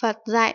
Phật dạy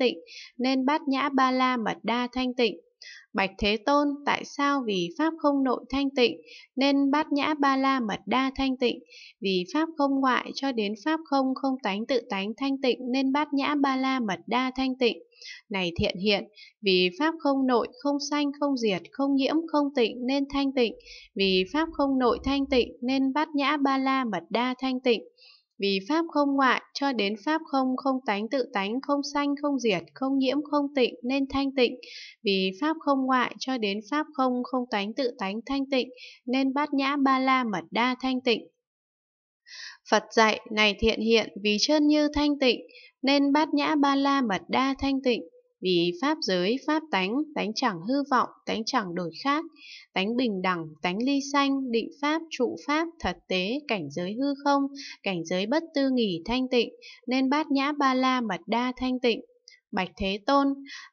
tịnh, nên bát nhã ba la mật đa thanh tịnh. Bạch Thế Tôn, tại sao vì Pháp không nội thanh tịnh, nên bát nhã ba la mật đa thanh tịnh, vì Pháp không ngoại cho đến Pháp không không tánh tự tánh thanh tịnh, nên bát nhã ba la mật đa thanh tịnh. Này thiện hiện, vì Pháp không nội, không sanh, không diệt, không nhiễm, không tịnh nên thanh tịnh, vì Pháp không nội thanh tịnh nên bát nhã ba la mật đa thanh tịnh. Vì pháp không ngoại, cho đến pháp không không tánh tự tánh, không sanh, không diệt, không nhiễm, không tịnh, nên thanh tịnh. Vì pháp không ngoại, cho đến pháp không không tánh tự tánh thanh tịnh, nên bát nhã ba la mật đa thanh tịnh. Phật dạy này thiện hiện vì chân như thanh tịnh, nên bát nhã ba la mật đa thanh tịnh. Vì pháp giới, pháp tánh, tánh chẳng hư vọng, tánh chẳng đổi khác, tánh bình đẳng, tánh ly sanh, định pháp, trụ pháp, thật tế, cảnh giới hư không, cảnh giới bất tư nghỉ thanh tịnh, nên bát nhã ba la mật đa thanh tịnh. Bạch Thế Tôn,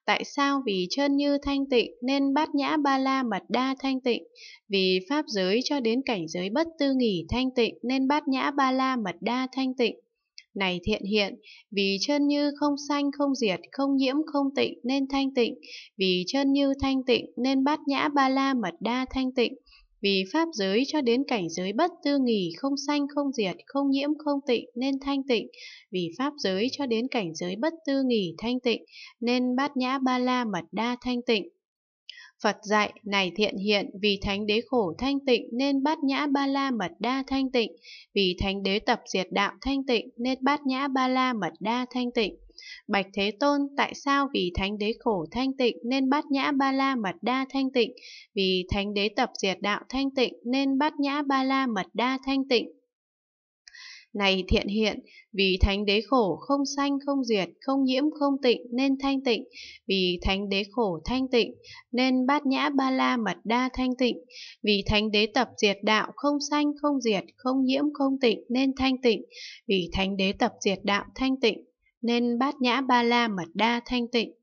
tại sao vì chân như thanh tịnh nên bát nhã ba la mật đa thanh tịnh, vì pháp giới cho đến cảnh giới bất tư nghỉ thanh tịnh nên bát nhã ba la mật đa thanh tịnh, này thiện hiện, vì chân như không sanh không diệt, không nhiễm không tịnh nên thanh tịnh, vì chân như thanh tịnh nên bát nhã ba la mật đa thanh tịnh, vì pháp giới cho đến cảnh giới bất tư nghỉ không sanh không diệt, không nhiễm không tịnh nên thanh tịnh, vì pháp giới cho đến cảnh giới bất tư nghỉ thanh tịnh nên bát nhã ba la mật đa thanh tịnh. Phật dạy này thiện hiện vì thánh đế khổ thanh tịnh nên bát nhã ba la mật đa thanh tịnh, vì thánh đế tập diệt đạo thanh tịnh nên bát nhã ba la mật đa thanh tịnh. Bạch Thế Tôn, tại sao vì thánh đế khổ thanh tịnh nên bát nhã ba la mật đa thanh tịnh, vì thánh đế tập diệt đạo thanh tịnh nên bát nhã ba la mật đa thanh tịnh, này thiện hiện, vì thánh đế khổ không sanh không diệt, không nhiễm không tịnh nên thanh tịnh, vì thánh đế khổ thanh tịnh nên bát nhã ba la mật đa thanh tịnh, vì thánh đế tập diệt đạo không sanh không diệt, không nhiễm không tịnh nên thanh tịnh, vì thánh đế tập diệt đạo thanh tịnh nên bát nhã ba la mật đa thanh tịnh.